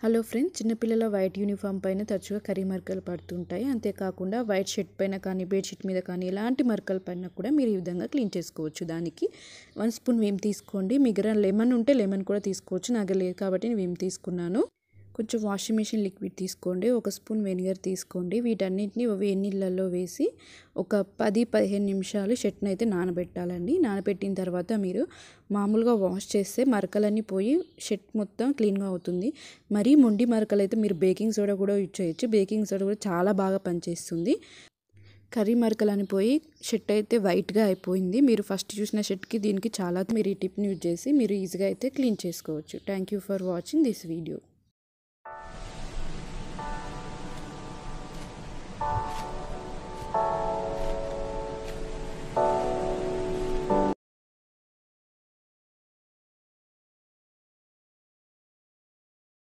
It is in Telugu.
హలో ఫ్రెండ్స్ చిన్నపిల్లల వైట్ యూనిఫామ్ పైన తరచుగా కర్రీ మరకలు పడుతుంటాయి అంతేకాకుండా వైట్ షర్ట్ పైన కానీ బెడ్ షీట్ మీద కానీ ఎలాంటి మరకల పైన కూడా మీరు ఈ విధంగా క్లీన్ చేసుకోవచ్చు దానికి వన్ స్పూన్ వేమ్ తీసుకోండి మీ లెమన్ ఉంటే లెమన్ కూడా తీసుకోవచ్చు నాకు లేదు కాబట్టి నేను వేమ్ తీసుకున్నాను కొంచెం వాషింగ్ మిషన్ లిక్విడ్ తీసుకోండి ఒక స్పూన్ వెనిగర్ తీసుకోండి వీటన్నిటిని వేడినీళ్ళల్లో వేసి ఒక పది పదిహేను నిమిషాలు చెట్ను అయితే నానబెట్టాలండి నానబెట్టిన తర్వాత మీరు మామూలుగా వాష్ చేస్తే మరకలన్నీ పోయి షర్ట్ మొత్తం క్లీన్గా అవుతుంది మరి మొండి మరకలు అయితే మీరు బేకింగ్ సోడా కూడా యూజ్ చేయొచ్చు బేకింగ్ సోడా కూడా చాలా బాగా పనిచేస్తుంది కర్రీ మరకలు అని పోయి షర్ట్ అయితే వైట్గా అయిపోయింది మీరు ఫస్ట్ చూసిన షర్ట్కి దీనికి చాలా మీరు ఈ టిప్ని యూజ్ చేసి మీరు ఈజీగా అయితే క్లీన్ చేసుకోవచ్చు thank you for watching this video